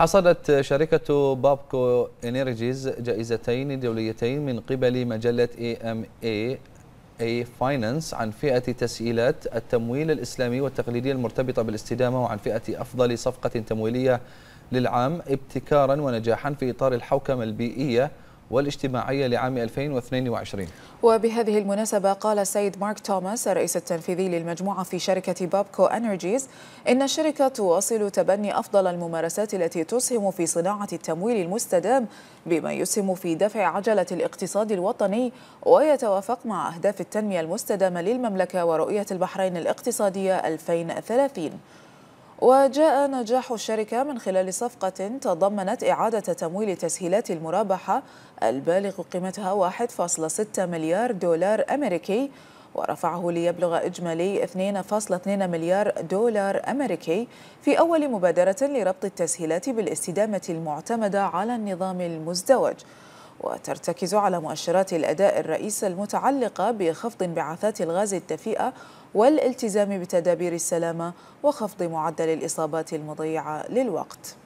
حصدت شركة بابكو انرجيز جائزتين دوليتين من قبل مجلة اي ام اي اي فاينانس عن فئة تسهيلات التمويل الإسلامي والتقليدية المرتبطة بالاستدامة وعن فئة أفضل صفقة تمويلية للعام ابتكارا ونجاحا في إطار الحوكمة البيئية والاجتماعية لعام 2022 وبهذه المناسبة قال السيد مارك توماس الرئيس التنفيذي للمجموعة في شركة بابكو أنرجيز إن الشركة تواصل تبني أفضل الممارسات التي تسهم في صناعة التمويل المستدام بما يسهم في دفع عجلة الاقتصاد الوطني ويتوافق مع أهداف التنمية المستدامة للمملكة ورؤية البحرين الاقتصادية 2030 وجاء نجاح الشركة من خلال صفقة تضمنت إعادة تمويل تسهيلات المرابحة البالغ قيمتها 1.6 مليار دولار أمريكي ورفعه ليبلغ إجمالي 2.2 مليار دولار أمريكي في أول مبادرة لربط التسهيلات بالاستدامة المعتمدة على النظام المزدوج وترتكز على مؤشرات الأداء الرئيس المتعلقة بخفض انبعاثات الغاز الدفيئة والالتزام بتدابير السلامة وخفض معدل الإصابات المضيعة للوقت